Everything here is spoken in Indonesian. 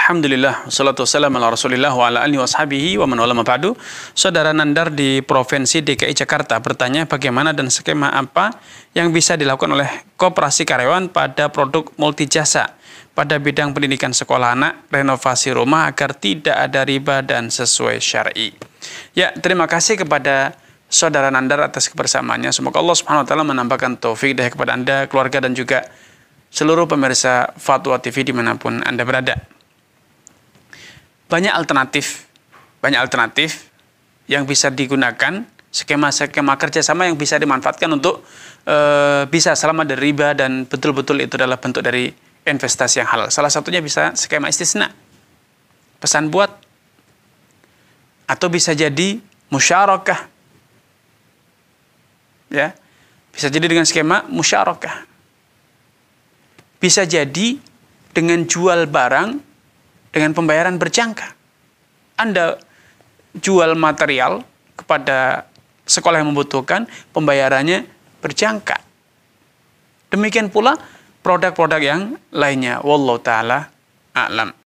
Alhamdulillah, salatu wassalam ala rasulillah wa ala alihi washabihi wa man ulama Saudara Nandar di Provinsi DKI Jakarta bertanya bagaimana dan skema apa yang bisa dilakukan oleh koperasi karyawan pada produk multi jasa pada bidang pendidikan sekolah anak, renovasi rumah agar tidak ada riba dan sesuai syari. Ya, terima kasih kepada saudara Nandar atas kebersamaannya. Semoga Allah Subhanahu wa taala menambahkan taufik kepada Anda, keluarga dan juga seluruh pemirsa Fatwa TV dimanapun Anda berada banyak alternatif, banyak alternatif yang bisa digunakan skema-skema kerjasama yang bisa dimanfaatkan untuk e, bisa selama dari riba dan betul-betul itu adalah bentuk dari investasi yang halal. Salah satunya bisa skema istisna, pesan buat, atau bisa jadi musyarakah, ya, bisa jadi dengan skema musyarakah, bisa jadi dengan jual barang dengan pembayaran berjangka. Anda jual material kepada sekolah yang membutuhkan, pembayarannya berjangka. Demikian pula produk-produk yang lainnya. Wallahu taala a'lam.